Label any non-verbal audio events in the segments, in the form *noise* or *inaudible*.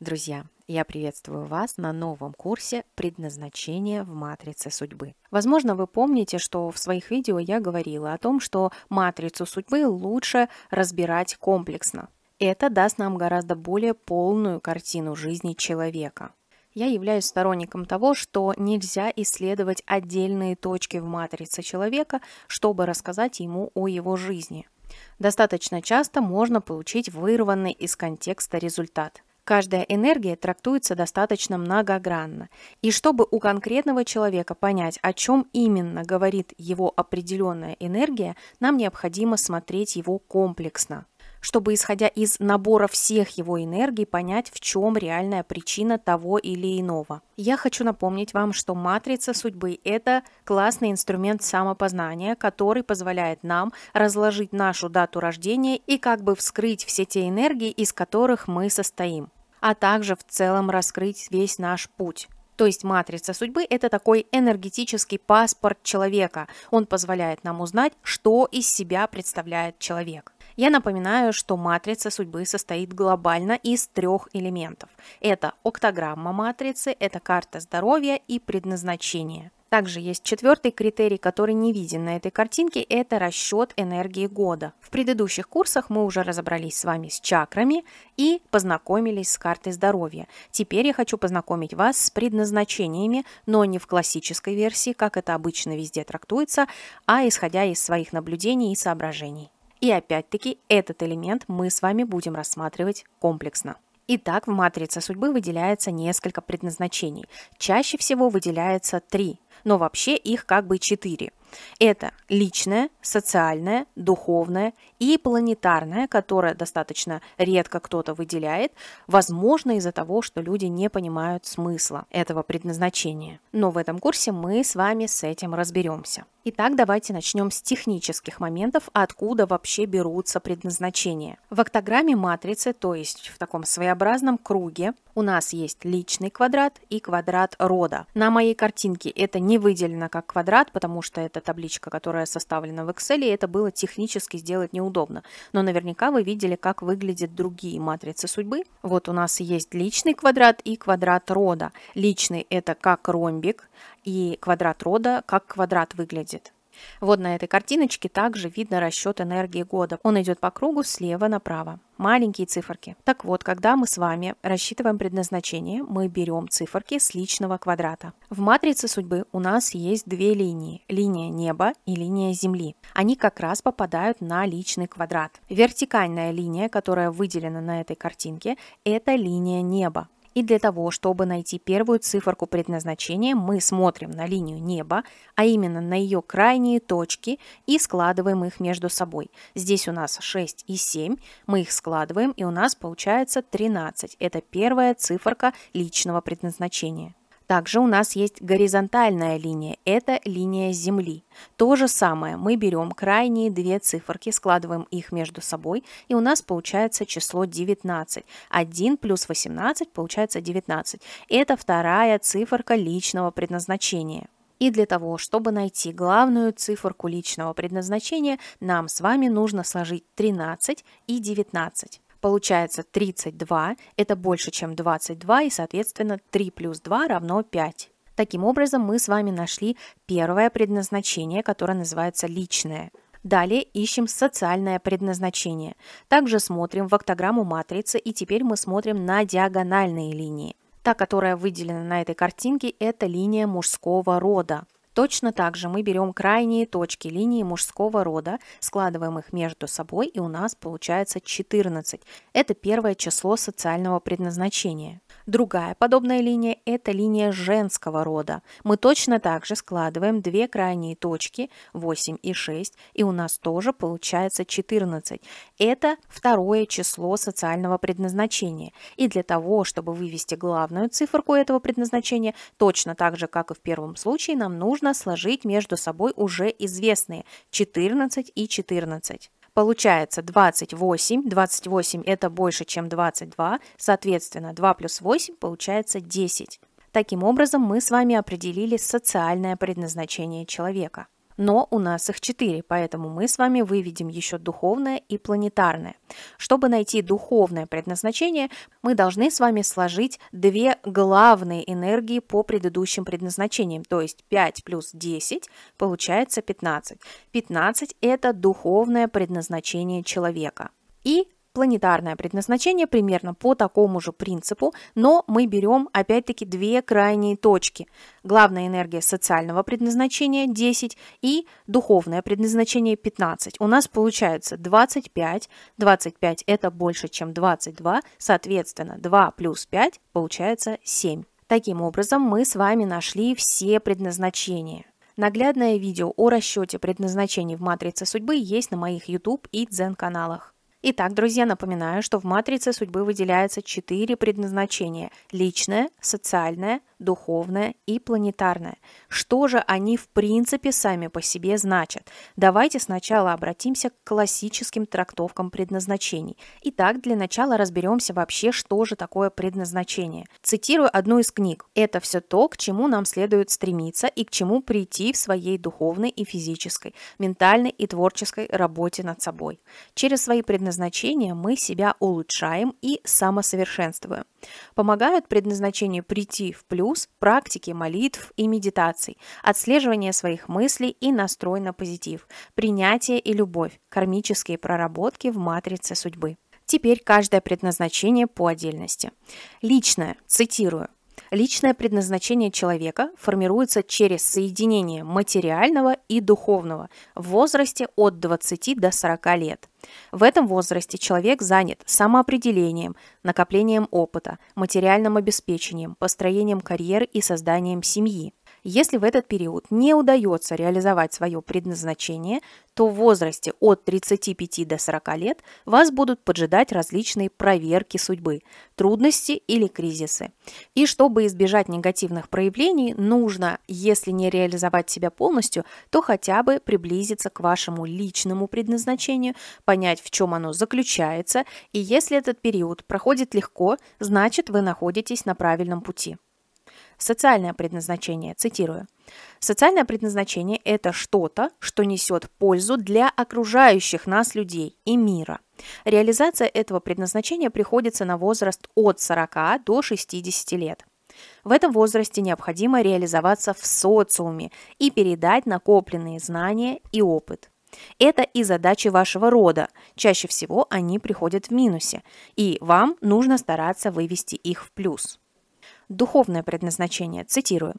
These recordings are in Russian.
Друзья, я приветствую вас на новом курсе «Предназначение в матрице судьбы». Возможно, вы помните, что в своих видео я говорила о том, что матрицу судьбы лучше разбирать комплексно. Это даст нам гораздо более полную картину жизни человека. Я являюсь сторонником того, что нельзя исследовать отдельные точки в матрице человека, чтобы рассказать ему о его жизни. Достаточно часто можно получить вырванный из контекста результат – Каждая энергия трактуется достаточно многогранно. И чтобы у конкретного человека понять, о чем именно говорит его определенная энергия, нам необходимо смотреть его комплексно чтобы, исходя из набора всех его энергий, понять, в чем реальная причина того или иного. Я хочу напомнить вам, что матрица судьбы – это классный инструмент самопознания, который позволяет нам разложить нашу дату рождения и как бы вскрыть все те энергии, из которых мы состоим а также в целом раскрыть весь наш путь. То есть матрица судьбы – это такой энергетический паспорт человека. Он позволяет нам узнать, что из себя представляет человек. Я напоминаю, что матрица судьбы состоит глобально из трех элементов. Это октограмма матрицы, это карта здоровья и предназначение. Также есть четвертый критерий, который не виден на этой картинке, это расчет энергии года. В предыдущих курсах мы уже разобрались с вами с чакрами и познакомились с картой здоровья. Теперь я хочу познакомить вас с предназначениями, но не в классической версии, как это обычно везде трактуется, а исходя из своих наблюдений и соображений. И опять-таки этот элемент мы с вами будем рассматривать комплексно. Итак, в матрице судьбы выделяется несколько предназначений. Чаще всего выделяется три, но вообще их как бы четыре. Это личное, социальное, духовное и планетарное, которое достаточно редко кто-то выделяет, возможно из-за того, что люди не понимают смысла этого предназначения. Но в этом курсе мы с вами с этим разберемся. Итак, давайте начнем с технических моментов, откуда вообще берутся предназначения. В октограмме матрицы, то есть в таком своеобразном круге, у нас есть личный квадрат и квадрат рода. На моей картинке это не выделено как квадрат, потому что это эта табличка, которая составлена в Excel, и это было технически сделать неудобно. Но наверняка вы видели, как выглядят другие матрицы судьбы. Вот у нас есть личный квадрат и квадрат рода. Личный – это как ромбик, и квадрат рода как квадрат выглядит. Вот на этой картиночке также видно расчет энергии года. Он идет по кругу слева направо. Маленькие циферки. Так вот, когда мы с вами рассчитываем предназначение, мы берем циферки с личного квадрата. В матрице судьбы у нас есть две линии. Линия неба и линия земли. Они как раз попадают на личный квадрат. Вертикальная линия, которая выделена на этой картинке, это линия неба. И для того, чтобы найти первую циферку предназначения, мы смотрим на линию неба, а именно на ее крайние точки и складываем их между собой. Здесь у нас 6 и 7, мы их складываем и у нас получается 13. Это первая циферка личного предназначения. Также у нас есть горизонтальная линия, это линия Земли. То же самое, мы берем крайние две циферки, складываем их между собой, и у нас получается число 19. 1 плюс 18 получается 19. Это вторая циферка личного предназначения. И для того, чтобы найти главную циферку личного предназначения, нам с вами нужно сложить 13 и 19. Получается 32, это больше, чем 22, и, соответственно, 3 плюс 2 равно 5. Таким образом, мы с вами нашли первое предназначение, которое называется личное. Далее ищем социальное предназначение. Также смотрим в октограмму матрицы, и теперь мы смотрим на диагональные линии. Та, которая выделена на этой картинке, это линия мужского рода. Точно так же мы берем крайние точки линии мужского рода, складываем их между собой, и у нас получается 14. Это первое число социального предназначения. Другая подобная линия – это линия женского рода. Мы точно так же складываем две крайние точки, 8 и 6, и у нас тоже получается 14. Это второе число социального предназначения. И для того, чтобы вывести главную циферку этого предназначения, точно так же, как и в первом случае, нам нужно нужно сложить между собой уже известные 14 и 14. Получается 28, 28 это больше, чем 22, соответственно 2 плюс 8 получается 10. Таким образом мы с вами определили социальное предназначение человека но у нас их четыре, поэтому мы с вами выведем еще духовное и планетарное. Чтобы найти духовное предназначение, мы должны с вами сложить две главные энергии по предыдущим предназначениям, то есть 5 плюс 10 получается 15. 15 – это духовное предназначение человека. И планетарное предназначение примерно по такому же принципу, но мы берем опять-таки две крайние точки. Главная энергия социального предназначения 10 и духовное предназначение 15. У нас получается 25, 25 это больше, чем 22, соответственно 2 плюс 5 получается 7. Таким образом мы с вами нашли все предназначения. Наглядное видео о расчете предназначений в матрице судьбы есть на моих YouTube и Дзен каналах. Итак, друзья, напоминаю, что в матрице судьбы выделяется четыре предназначения – личное, социальное, духовное и планетарное. Что же они в принципе сами по себе значат? Давайте сначала обратимся к классическим трактовкам предназначений. Итак, для начала разберемся вообще, что же такое предназначение. Цитирую одну из книг. «Это все то, к чему нам следует стремиться и к чему прийти в своей духовной и физической, ментальной и творческой работе над собой. Через свои предназначения предназначения мы себя улучшаем и самосовершенствуем. Помогают предназначению прийти в плюс практики молитв и медитаций, отслеживание своих мыслей и настрой на позитив, принятие и любовь, кармические проработки в матрице судьбы. Теперь каждое предназначение по отдельности. Личное, цитирую, Личное предназначение человека формируется через соединение материального и духовного в возрасте от 20 до 40 лет. В этом возрасте человек занят самоопределением, накоплением опыта, материальным обеспечением, построением карьеры и созданием семьи. Если в этот период не удается реализовать свое предназначение, то в возрасте от 35 до 40 лет вас будут поджидать различные проверки судьбы, трудности или кризисы. И чтобы избежать негативных проявлений, нужно, если не реализовать себя полностью, то хотя бы приблизиться к вашему личному предназначению, понять, в чем оно заключается, и если этот период проходит легко, значит вы находитесь на правильном пути. Социальное предназначение, цитирую. Социальное предназначение – это что-то, что несет пользу для окружающих нас людей и мира. Реализация этого предназначения приходится на возраст от 40 до 60 лет. В этом возрасте необходимо реализоваться в социуме и передать накопленные знания и опыт. Это и задачи вашего рода. Чаще всего они приходят в минусе, и вам нужно стараться вывести их в плюс духовное предназначение, цитирую.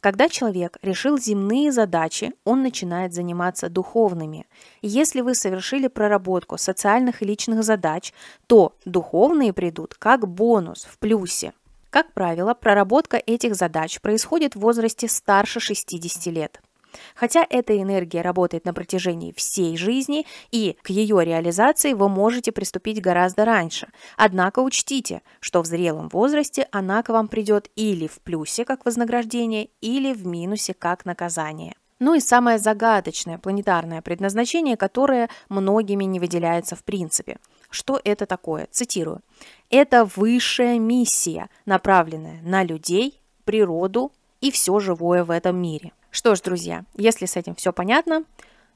Когда человек решил земные задачи, он начинает заниматься духовными. Если вы совершили проработку социальных и личных задач, то духовные придут как бонус в плюсе. Как правило, проработка этих задач происходит в возрасте старше 60 лет. Хотя эта энергия работает на протяжении всей жизни, и к ее реализации вы можете приступить гораздо раньше. Однако учтите, что в зрелом возрасте она к вам придет или в плюсе как вознаграждение, или в минусе как наказание. Ну и самое загадочное планетарное предназначение, которое многими не выделяется в принципе. Что это такое? Цитирую. Это высшая миссия, направленная на людей, природу и все живое в этом мире. Что ж, друзья, если с этим все понятно,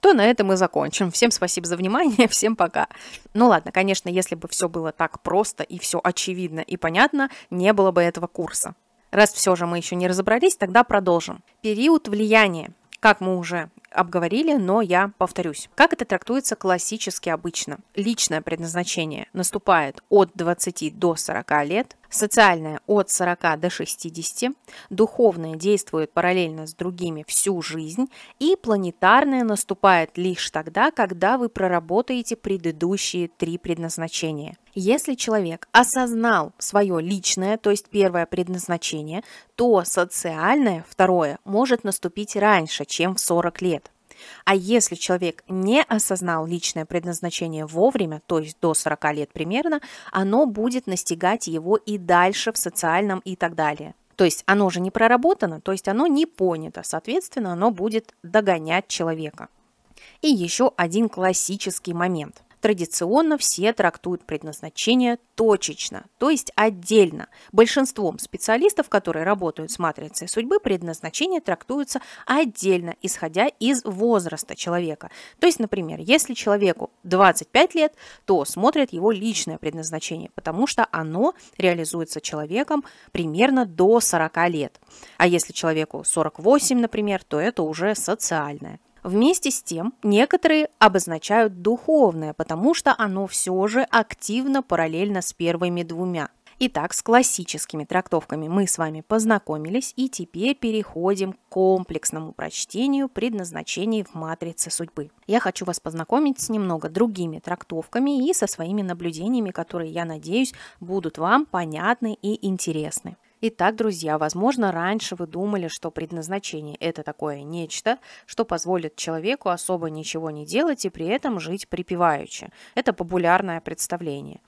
то на этом мы закончим. Всем спасибо за внимание, *laughs* всем пока. Ну ладно, конечно, если бы все было так просто и все очевидно и понятно, не было бы этого курса. Раз все же мы еще не разобрались, тогда продолжим. Период влияния. Как мы уже обговорили, но я повторюсь. Как это трактуется классически обычно? Личное предназначение наступает от 20 до 40 лет, социальное от 40 до 60, духовное действует параллельно с другими всю жизнь, и планетарное наступает лишь тогда, когда вы проработаете предыдущие три предназначения. Если человек осознал свое личное, то есть первое предназначение, то социальное, второе, может наступить раньше, чем в 40 лет. А если человек не осознал личное предназначение вовремя, то есть до 40 лет примерно, оно будет настигать его и дальше в социальном и так далее. То есть оно же не проработано, то есть оно не понято, соответственно, оно будет догонять человека. И еще один классический момент – Традиционно все трактуют предназначение точечно, то есть отдельно. Большинством специалистов, которые работают с матрицей судьбы, предназначение трактуется отдельно, исходя из возраста человека. То есть, например, если человеку 25 лет, то смотрят его личное предназначение, потому что оно реализуется человеком примерно до 40 лет. А если человеку 48, например, то это уже социальное. Вместе с тем, некоторые обозначают духовное, потому что оно все же активно параллельно с первыми двумя. Итак, с классическими трактовками мы с вами познакомились и теперь переходим к комплексному прочтению предназначений в матрице судьбы. Я хочу вас познакомить с немного другими трактовками и со своими наблюдениями, которые, я надеюсь, будут вам понятны и интересны. Итак, друзья, возможно, раньше вы думали, что предназначение – это такое нечто, что позволит человеку особо ничего не делать и при этом жить припеваючи. Это популярное представление.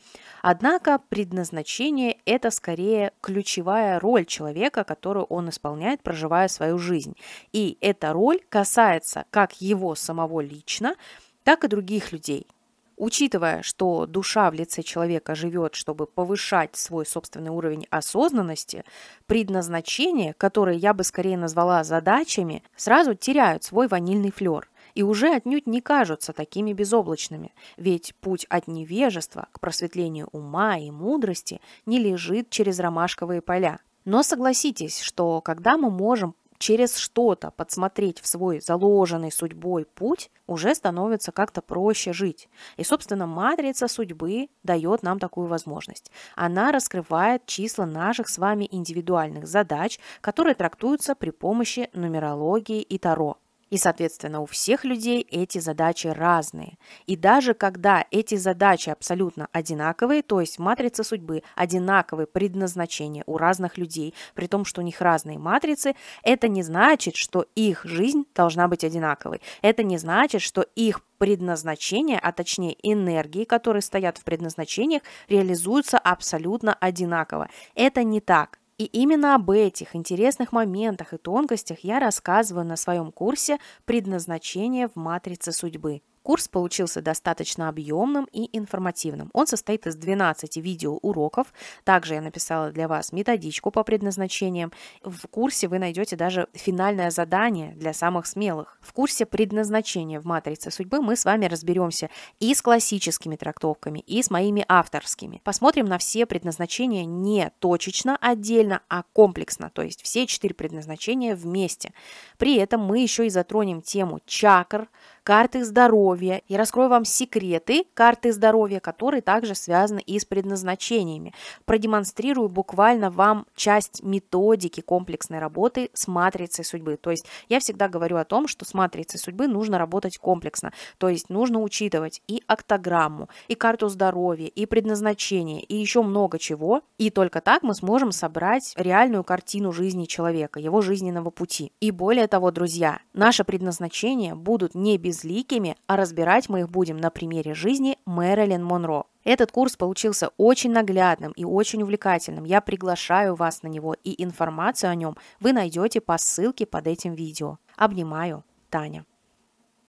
Однако предназначение – это скорее ключевая роль человека, которую он исполняет, проживая свою жизнь. И эта роль касается как его самого лично, так и других людей – Учитывая, что душа в лице человека живет, чтобы повышать свой собственный уровень осознанности, предназначения, которые я бы скорее назвала задачами, сразу теряют свой ванильный флер и уже отнюдь не кажутся такими безоблачными, ведь путь от невежества к просветлению ума и мудрости не лежит через ромашковые поля. Но согласитесь, что когда мы можем через что-то подсмотреть в свой заложенный судьбой путь, уже становится как-то проще жить. И, собственно, матрица судьбы дает нам такую возможность. Она раскрывает числа наших с вами индивидуальных задач, которые трактуются при помощи нумерологии и таро. И, соответственно, у всех людей эти задачи разные. И даже когда эти задачи абсолютно одинаковые, то есть матрица судьбы, одинаковые предназначения у разных людей, при том, что у них разные матрицы, это не значит, что их жизнь должна быть одинаковой. Это не значит, что их предназначения, а точнее энергии, которые стоят в предназначениях, реализуются абсолютно одинаково. Это не так. И именно об этих интересных моментах и тонкостях я рассказываю на своем курсе «Предназначение в матрице судьбы». Курс получился достаточно объемным и информативным. Он состоит из 12 видеоуроков. Также я написала для вас методичку по предназначениям. В курсе вы найдете даже финальное задание для самых смелых. В курсе предназначения в «Матрице судьбы» мы с вами разберемся и с классическими трактовками, и с моими авторскими. Посмотрим на все предназначения не точечно, отдельно, а комплексно, то есть все четыре предназначения вместе. При этом мы еще и затронем тему чакр, карты здоровья. Я раскрою вам секреты карты здоровья, которые также связаны и с предназначениями. Продемонстрирую буквально вам часть методики комплексной работы с матрицей судьбы. То есть я всегда говорю о том, что с матрицей судьбы нужно работать комплексно. То есть нужно учитывать и октограмму, и карту здоровья, и предназначение, и еще много чего. И только так мы сможем собрать реальную картину жизни человека, его жизненного пути. И более того, друзья, наше предназначение будут не без безликими, а разбирать мы их будем на примере жизни Мэрилин Монро. Этот курс получился очень наглядным и очень увлекательным. Я приглашаю вас на него, и информацию о нем вы найдете по ссылке под этим видео. Обнимаю, Таня.